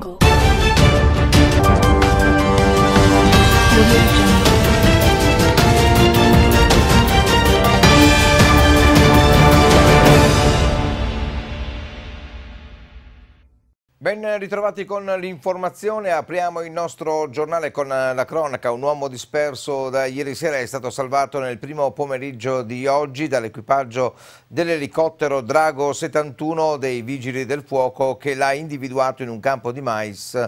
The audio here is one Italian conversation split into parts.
jungle. Ben ritrovati con l'informazione, apriamo il nostro giornale con la cronaca. Un uomo disperso da ieri sera è stato salvato nel primo pomeriggio di oggi dall'equipaggio dell'elicottero Drago 71 dei Vigili del Fuoco che l'ha individuato in un campo di mais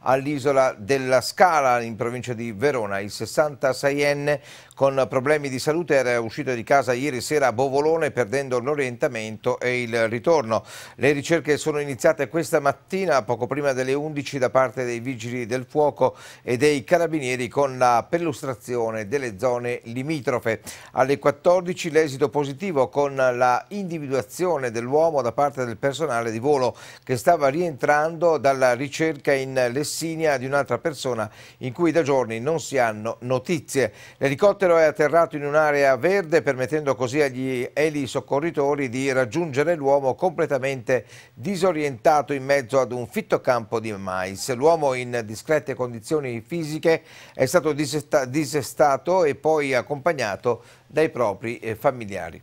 all'isola della Scala in provincia di Verona. Il 66enne con problemi di salute era uscito di casa ieri sera a Bovolone perdendo l'orientamento e il ritorno. Le ricerche sono iniziate questa mattina poco prima delle 11 da parte dei vigili del fuoco e dei carabinieri con la perlustrazione delle zone limitrofe. Alle 14 l'esito positivo con la individuazione dell'uomo da parte del personale di volo che stava rientrando dalla ricerca in Lescano Messinia di un'altra persona in cui da giorni non si hanno notizie. L'elicottero è atterrato in un'area verde permettendo così agli elisoccorritori di raggiungere l'uomo completamente disorientato in mezzo ad un fitto campo di mais. L'uomo in discrete condizioni fisiche è stato disestato e poi accompagnato dai propri eh, familiari.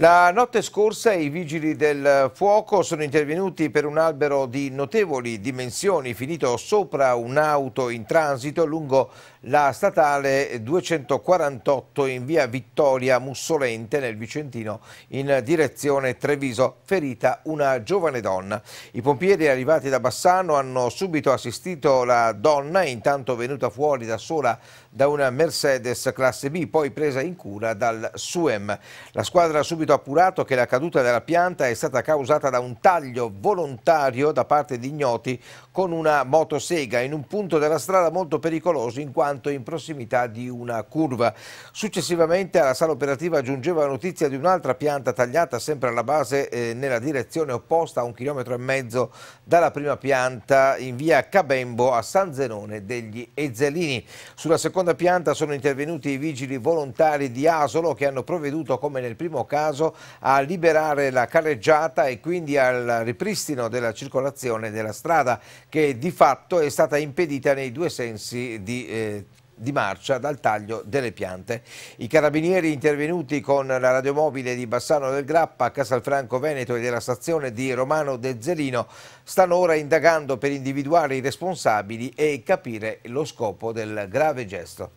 La notte scorsa i vigili del fuoco sono intervenuti per un albero di notevoli dimensioni finito sopra un'auto in transito lungo la statale 248 in via Vittoria Mussolente nel Vicentino in direzione Treviso, ferita una giovane donna. I pompieri arrivati da Bassano hanno subito assistito la donna intanto venuta fuori da sola da una Mercedes classe B poi presa in cura dal SUEM. La squadra subito subito appurato che la caduta della pianta è stata causata da un taglio volontario da parte di ignoti con una motosega in un punto della strada molto pericoloso in quanto in prossimità di una curva. Successivamente alla sala operativa giungeva notizia di un'altra pianta tagliata sempre alla base eh, nella direzione opposta a un chilometro e mezzo dalla prima pianta in via Cabembo a San Zenone degli Ezzelini. Sulla seconda pianta sono intervenuti i vigili volontari di Asolo che hanno provveduto come nel primo caso caso a liberare la carreggiata e quindi al ripristino della circolazione della strada che di fatto è stata impedita nei due sensi di eh, di marcia dal taglio delle piante. I carabinieri intervenuti con la radiomobile di Bassano del Grappa, a Casalfranco Veneto e della stazione di Romano De Zerino stanno ora indagando per individuare i responsabili e capire lo scopo del grave gesto.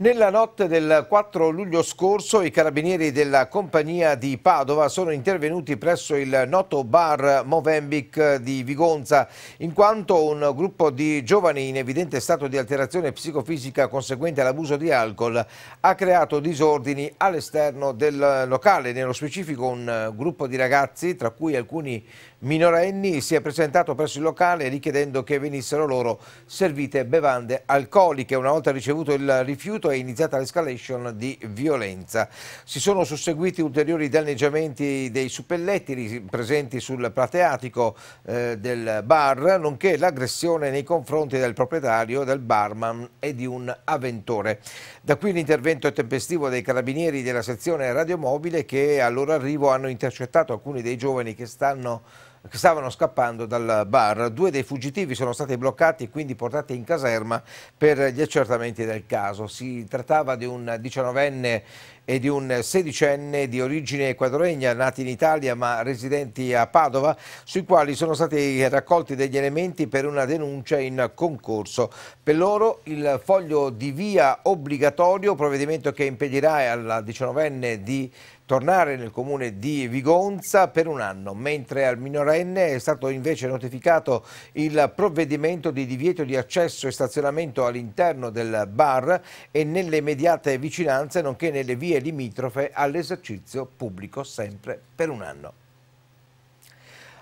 Nella notte del 4 luglio scorso i carabinieri della compagnia di Padova sono intervenuti presso il noto bar Movembic di Vigonza in quanto un gruppo di giovani in evidente stato di alterazione psicofisica conseguente all'abuso di alcol ha creato disordini all'esterno del locale, nello specifico un eh, gruppo di ragazzi tra cui alcuni minorenni, si è presentato presso il locale richiedendo che venissero loro servite bevande alcoliche. Una volta ricevuto il rifiuto è iniziata l'escalation di violenza. Si sono susseguiti ulteriori danneggiamenti dei suppelletti presenti sul plateatico eh, del bar, nonché l'aggressione nei confronti del proprietario, del barman e di un avventore. Da qui l'intervento tempestivo dei carabinieri della sezione radiomobile che al loro arrivo hanno intercettato alcuni dei giovani che stanno che stavano scappando dal bar. Due dei fuggitivi sono stati bloccati e quindi portati in caserma per gli accertamenti del caso. Si trattava di un diciannovenne e di un sedicenne di origine equadoregna nati in Italia ma residenti a Padova, sui quali sono stati raccolti degli elementi per una denuncia in concorso. Per loro il foglio di via obbligatorio, provvedimento che impedirà alla diciannovenne di tornare nel comune di Vigonza per un anno, mentre al minorenne è stato invece notificato il provvedimento di divieto di accesso e stazionamento all'interno del bar e nelle immediate vicinanze, nonché nelle vie economie limitrofe all'esercizio pubblico sempre per un anno.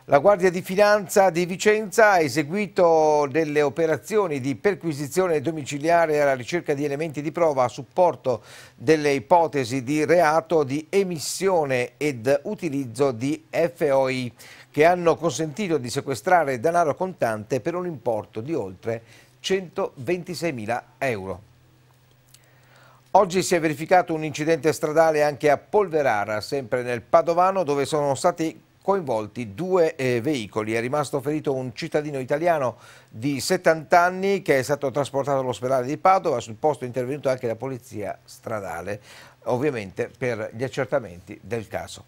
La Guardia di Finanza di Vicenza ha eseguito delle operazioni di perquisizione domiciliare alla ricerca di elementi di prova a supporto delle ipotesi di reato di emissione ed utilizzo di FOI che hanno consentito di sequestrare denaro contante per un importo di oltre 126.000 euro. Oggi si è verificato un incidente stradale anche a Polverara, sempre nel Padovano, dove sono stati coinvolti due eh, veicoli. È rimasto ferito un cittadino italiano di 70 anni che è stato trasportato all'ospedale di Padova. Sul posto è intervenuta anche la polizia stradale, ovviamente per gli accertamenti del caso.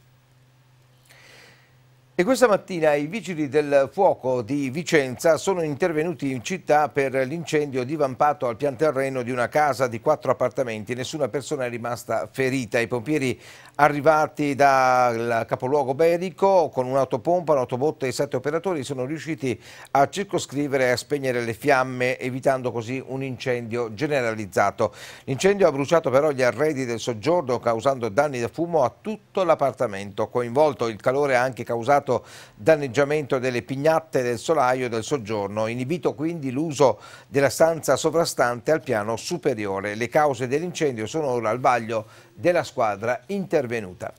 E questa mattina i vigili del fuoco di Vicenza sono intervenuti in città per l'incendio divampato al pian terreno di una casa di quattro appartamenti. Nessuna persona è rimasta ferita. I pompieri arrivati dal capoluogo Berico con un'autopompa, un'autobotte e sette operatori sono riusciti a circoscrivere e a spegnere le fiamme evitando così un incendio generalizzato. L'incendio ha bruciato però gli arredi del soggiorno causando danni da fumo a tutto l'appartamento. Coinvolto il calore ha anche causato danneggiamento delle pignatte del solaio del soggiorno, inibito quindi l'uso della stanza sovrastante al piano superiore. Le cause dell'incendio sono ora al vaglio della squadra intervenuta benvenuta.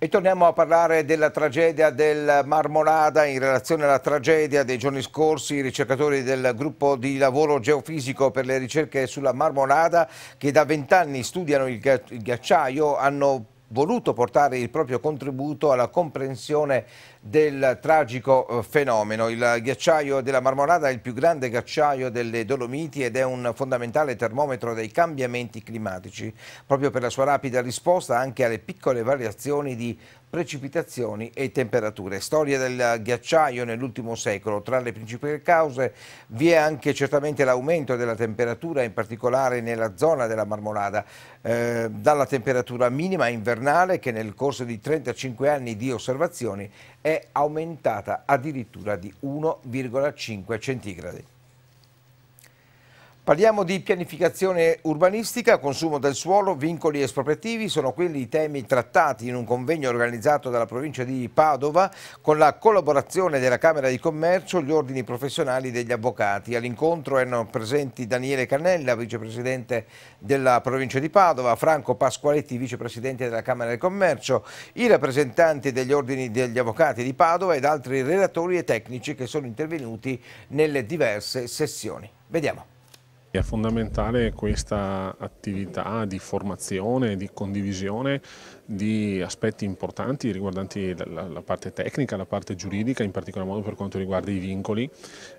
E torniamo a parlare della tragedia del Marmolada in relazione alla tragedia dei giorni scorsi. I ricercatori del gruppo di lavoro geofisico per le ricerche sulla Marmolada, che da vent'anni studiano il ghiacciaio, hanno voluto portare il proprio contributo alla comprensione del tragico eh, fenomeno. Il ghiacciaio della Marmorada è il più grande ghiacciaio delle Dolomiti ed è un fondamentale termometro dei cambiamenti climatici, proprio per la sua rapida risposta anche alle piccole variazioni di precipitazioni e temperature. Storia del ghiacciaio nell'ultimo secolo. Tra le principali cause vi è anche certamente l'aumento della temperatura, in particolare nella zona della Marmolada, eh, dalla temperatura minima invernale che nel corso di 35 anni di osservazioni è aumentata addirittura di 1,5 centigradi. Parliamo di pianificazione urbanistica, consumo del suolo, vincoli espropriativi, sono quelli i temi trattati in un convegno organizzato dalla provincia di Padova con la collaborazione della Camera di Commercio, gli ordini professionali degli avvocati. All'incontro erano presenti Daniele Cannella, vicepresidente della provincia di Padova, Franco Pasqualetti, vicepresidente della Camera di Commercio, i rappresentanti degli ordini degli avvocati di Padova ed altri relatori e tecnici che sono intervenuti nelle diverse sessioni. Vediamo è fondamentale questa attività di formazione, di condivisione di aspetti importanti riguardanti la, la, parte tecnica, la parte giuridica, in particolar modo per quanto riguarda i vincoli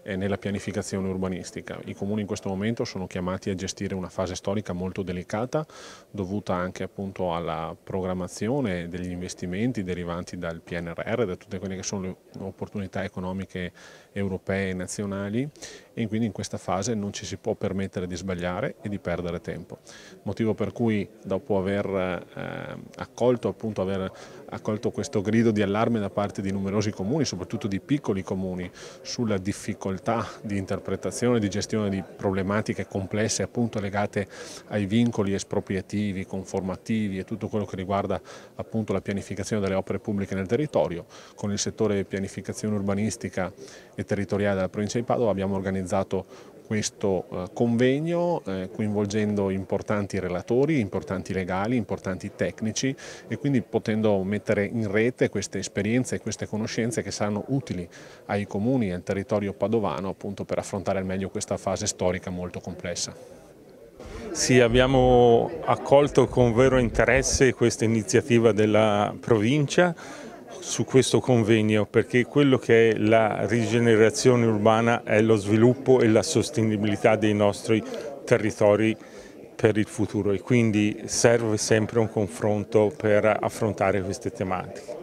eh, nella pianificazione urbanistica. I comuni in questo momento sono chiamati a gestire una fase storica molto delicata dovuta anche appunto alla programmazione degli investimenti derivanti dal PNRR, da tutte quelle che sono le opportunità economiche europee e nazionali e quindi in questa fase non ci si può permettere di sbagliare e di perdere tempo. Motivo per cui dopo aver eh, accolto, appunto, aver accolto questo grido di allarme da parte di numerosi comuni, soprattutto di piccoli comuni, sulla difficoltà di interpretazione, e di gestione di problematiche complesse appunto legate ai vincoli espropriativi, conformativi e tutto quello che riguarda appunto la pianificazione delle opere pubbliche nel territorio. Con il settore pianificazione urbanistica e territoriale della provincia di Padova abbiamo organizzato questo eh, convegno eh, coinvolgendo importanti relatori, importanti legali, importanti tecnici e quindi potendo mettere in rete queste esperienze e queste conoscenze che saranno utili ai comuni e al territorio padovano appunto per affrontare al meglio questa fase storica molto complessa. Sì, abbiamo accolto con vero interesse questa iniziativa della provincia su questo convegno perché quello che è la rigenerazione urbana è lo sviluppo e la sostenibilità dei nostri territori per il futuro e quindi serve sempre un confronto per affrontare queste tematiche.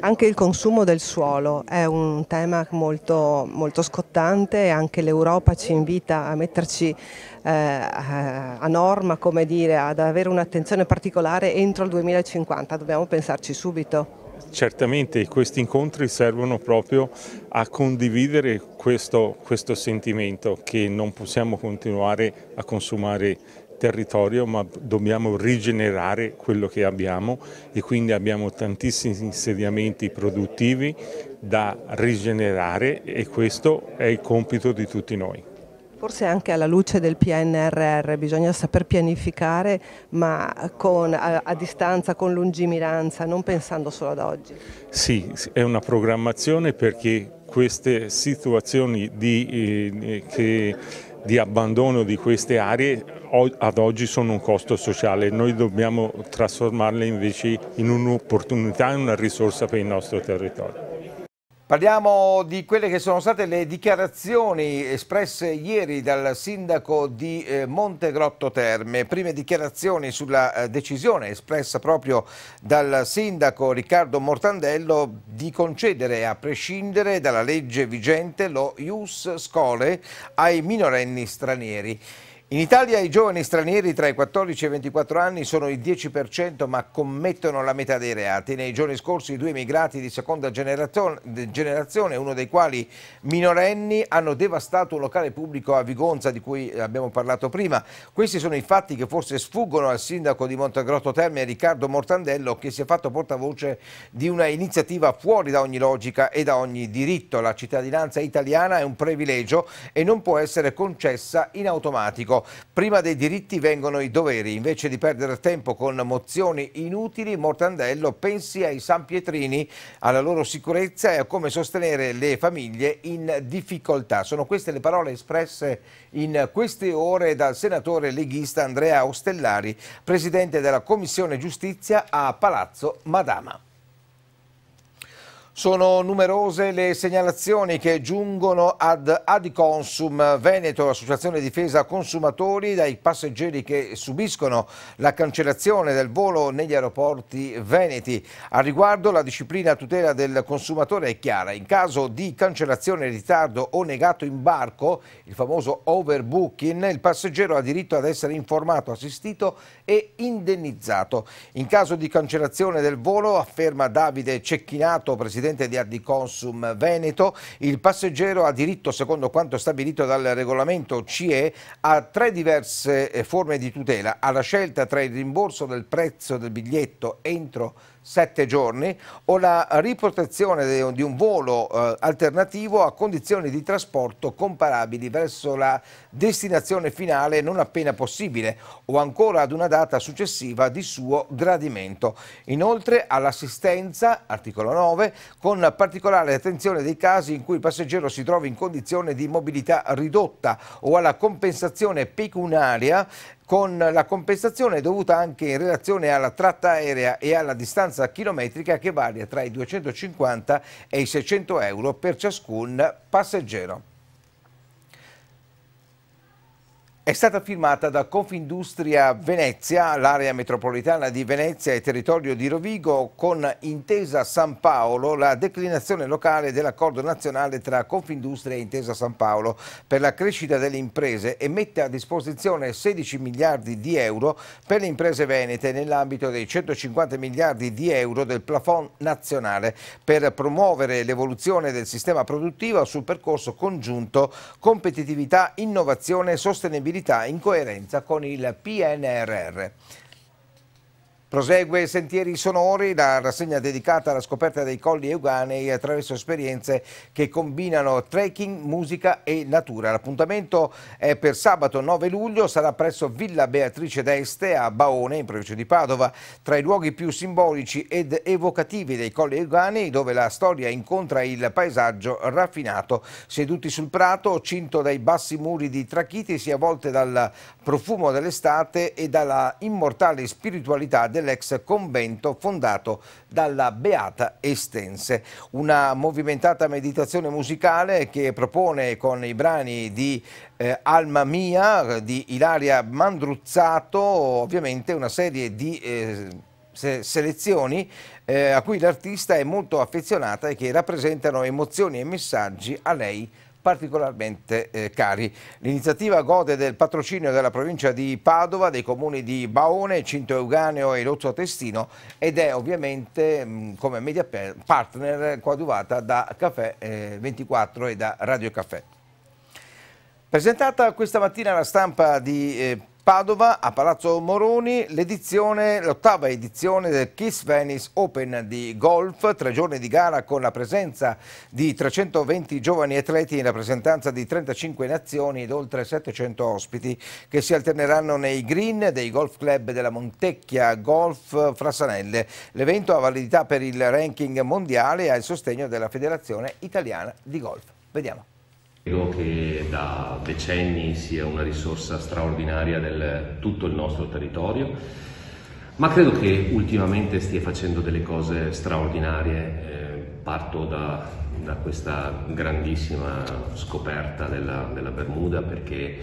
Anche il consumo del suolo è un tema molto, molto scottante e anche l'Europa ci invita a metterci eh, a norma, come dire, ad avere un'attenzione particolare entro il 2050, dobbiamo pensarci subito certamente questi incontri servono proprio a condividere questo, questo sentimento che non possiamo continuare a consumare territorio ma dobbiamo rigenerare quello che abbiamo e quindi abbiamo tantissimi insediamenti produttivi da rigenerare e questo è il compito di tutti noi. Forse anche alla luce del PNRR bisogna saper pianificare ma con, a, a, distanza, con lungimiranza, non pensando solo ad oggi. Sì, è una programmazione perché queste situazioni di, eh, che, di abbandono di queste aree ad oggi sono un costo sociale, noi dobbiamo trasformarle invece in un'opportunità e una risorsa per il nostro territorio. Parliamo di quelle che sono state le dichiarazioni espresse ieri dal sindaco di eh, Montegrotto Terme. Prime dichiarazioni sulla eh, decisione espressa proprio dal sindaco Riccardo Mortandello di concedere a prescindere dalla legge vigente lo Ius Scole ai minorenni stranieri. In Italia i giovani stranieri tra i 14 e i 24 anni sono il 10% ma commettono la metà dei reati. Nei giorni scorsi due immigrati di seconda generazione, uno dei quali minorenni, hanno devastato un locale pubblico a Vigonza di cui abbiamo parlato prima. Questi sono i fatti che forse sfuggono al sindaco di Montegrotto Terme Riccardo Mortandello che si è fatto portavoce di una iniziativa fuori da ogni logica e da ogni diritto. La cittadinanza italiana è un privilegio e non può essere concessa in automatico pubblico. Prima dei diritti vengono i doveri. Invece di perdere tempo con mozioni inutili, Mortandello pensi ai San Pietrini, alla loro sicurezza e a come sostenere le famiglie in difficoltà. Sono queste le parole espresse in queste ore dal senatore leghista Andrea Ostellari, presidente della Commissione Giustizia a Palazzo Madama. Sono numerose le segnalazioni che giungono ad Adiconsum Veneto, associazione difesa consumatori, dai passeggeri che subiscono la cancellazione del volo negli aeroporti veneti. A riguardo la disciplina a tutela del consumatore è chiara. In caso di cancellazione, ritardo o negato imbarco, il famoso overbooking, il passeggero ha diritto ad essere informato, assistito e indennizzato. In caso di cancellazione del volo, afferma Davide Cecchinato, presidente presidente di Ardiconsum Veneto, il passeggero ha diritto, secondo quanto stabilito dal regolamento CE, a tre diverse eh, forme di tutela, alla scelta tra il rimborso del prezzo del biglietto entro sette giorni, o la riprotezione di un volo eh, alternativo a condizioni di trasporto comparabili verso la destinazione finale non appena possibile o ancora ad una data successiva di suo gradimento. Inoltre all'assistenza, articolo 9, con particolare attenzione dei casi in cui il passeggero si trovi in condizione di mobilità ridotta o alla compensazione pecunaria con la compensazione dovuta anche in relazione alla tratta aerea e alla distanza chilometrica che varia tra i 250 e i 600 euro per ciascun passeggero. È stata firmata da Confindustria Venezia, l'area metropolitana di Venezia e territorio di Rovigo, con Intesa San Paolo, la declinazione locale dell'accordo nazionale tra Confindustria e Intesa San Paolo per la crescita delle imprese e mette a disposizione 16 miliardi di euro per le imprese venete nell'ambito dei 150 miliardi di euro del plafond nazionale per promuovere l'evoluzione del sistema produttivo sul percorso congiunto competitività, innovazione e sostenibilità sostenibilità in coerenza con il PNRR. Prosegue Sentieri Sonori, la rassegna dedicata alla scoperta dei colli euganei attraverso esperienze che combinano trekking, musica e natura. L'appuntamento è per sabato 9 luglio, sarà presso Villa Beatrice d'Este a Baone, in provincia di Padova, tra i luoghi più simbolici ed evocativi dei colli euganei, dove la storia incontra il paesaggio raffinato. Seduti sul prato, cinto dai bassi muri di trachiti, si avvolte dal profumo dell'estate e dalla immortale spiritualità della dell'ex convento fondato dalla Beata Estense. Una movimentata meditazione musicale che propone con i brani di eh, Alma Mia, di Ilaria Mandruzzato, ovviamente una serie di... Eh, se selezioni eh, a cui l'artista è molto affezionata e che rappresentano emozioni e messaggi a lei particolarmente eh, cari. L'iniziativa gode del patrocinio della provincia di Padova, dei comuni di Baone, Cinto Euganeo e Lozzo Testino ed è ovviamente mh, mm, come media partner coadiuvata da Caffè eh, 24 e da Radio Caffè. Presentata questa mattina la stampa di eh, Padova, a Palazzo Moroni, l'ottava edizione, edizione del Kiss Venice Open di golf, tre giorni di gara con la presenza di 320 giovani atleti in rappresentanza di 35 nazioni ed oltre 700 ospiti che si alterneranno nei green dei golf club della Montecchia Golf Frassanelle. L'evento ha validità per il ranking mondiale e ha il sostegno della Federazione Italiana di Golf. Vediamo. Credo che da decenni sia una risorsa straordinaria del tutto il nostro territorio, ma credo che ultimamente stia facendo delle cose straordinarie. Eh, parto da, da, questa grandissima scoperta della, della Bermuda perché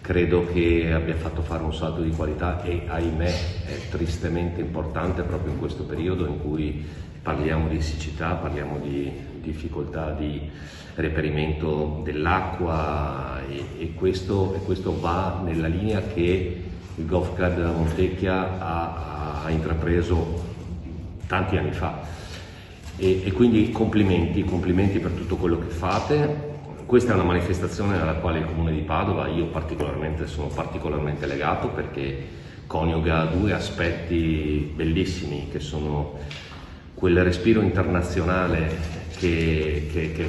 credo che abbia fatto fare un salto di qualità e ahimè è tristemente importante proprio in questo periodo in cui parliamo di siccità, parliamo di difficoltà di reperimento dell'acqua e, e, questo, e, questo, va nella linea che il Golf Club della Montecchia ha, ha intrapreso tanti anni fa. E, e quindi complimenti, complimenti per tutto quello che fate, questa è una manifestazione alla quale il comune di Padova io particolarmente sono particolarmente legato perché coniuga due aspetti bellissimi che sono quel respiro internazionale che, che, che,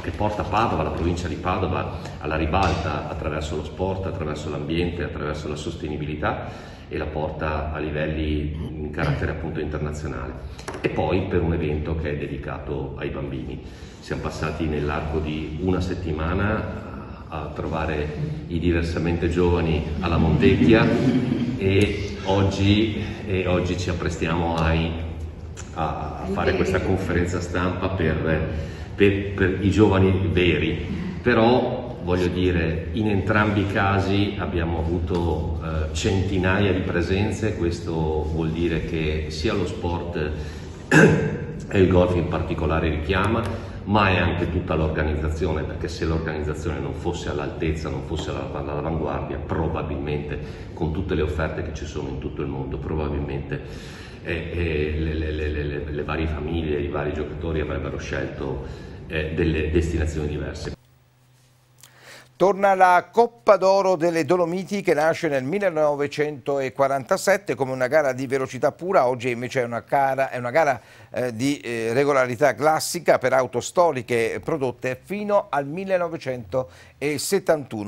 che, porta Padova, la provincia di Padova, alla ribalta attraverso lo sport, attraverso l'ambiente, attraverso la sostenibilità e la porta a livelli in carattere appunto internazionale. E poi per un evento che è dedicato ai bambini. Siamo passati nell'arco di una settimana a trovare i diversamente giovani alla Montecchia e oggi, e oggi ci apprestiamo ai a, a fare questa conferenza stampa per, per, per i giovani veri, però voglio dire in entrambi i casi abbiamo avuto eh, centinaia di presenze, questo vuol dire che sia lo sport e il golf in particolare richiama, ma è anche tutta l'organizzazione, perché se l'organizzazione non fosse all'altezza, non fosse all'avanguardia, probabilmente con tutte le offerte che ci sono in tutto il mondo, probabilmente e, e le, le, le, le, varie famiglie, i vari giocatori avrebbero scelto eh, delle destinazioni diverse. Torna la Coppa d'Oro delle Dolomiti che nasce nel 1947 come una gara di velocità pura, oggi invece è una gara, è una gara eh, di eh, regolarità classica per auto storiche prodotte fino al 1971.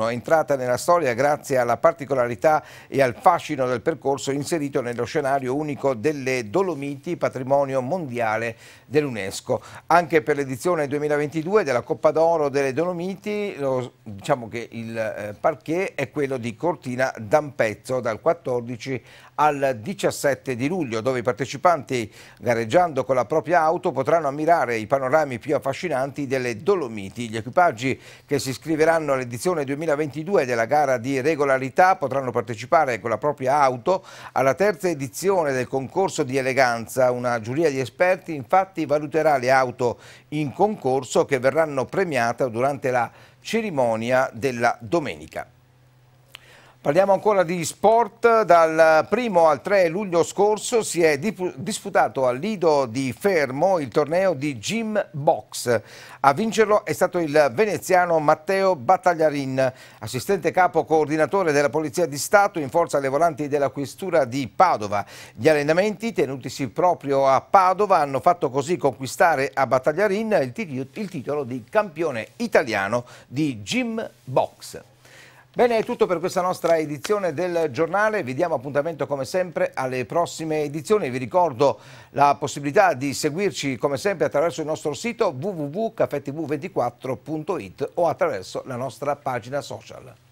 È entrata nella storia grazie alla particolarità e al fascino del percorso inserito nello scenario unico delle Dolomiti, patrimonio mondiale dell'UNESCO. Anche per l'edizione 2022 della Coppa d'Oro delle Dolomiti, lo, diciamo, ricordiamo che il eh, parquet è quello di Cortina d'Ampezzo dal 14 al 17 di luglio dove i partecipanti gareggiando con la propria auto potranno ammirare i panorami più affascinanti delle Dolomiti. Gli equipaggi che si iscriveranno all'edizione 2022 della gara di regolarità potranno partecipare con la propria auto alla terza edizione del concorso di eleganza. Una giuria di esperti infatti valuterà le auto in concorso che verranno premiate durante la cerimonia della domenica. Parliamo ancora di sport, dal 1 al 3 luglio scorso si è disputato al Lido di Fermo il torneo di Gym Box. A vincerlo è stato il veneziano Matteo Battagliarin, assistente capo coordinatore della Polizia di Stato in forza alle volanti della Questura di Padova. Gli allenamenti tenutisi proprio a Padova hanno fatto così conquistare a Battagliarin il, il titolo di campione italiano di Gym Box. Bene, è tutto per questa nostra edizione del giornale, vi diamo appuntamento come sempre alle prossime edizioni, vi ricordo la possibilità di seguirci come sempre attraverso il nostro sito www.caffettv24.it o attraverso la nostra pagina social.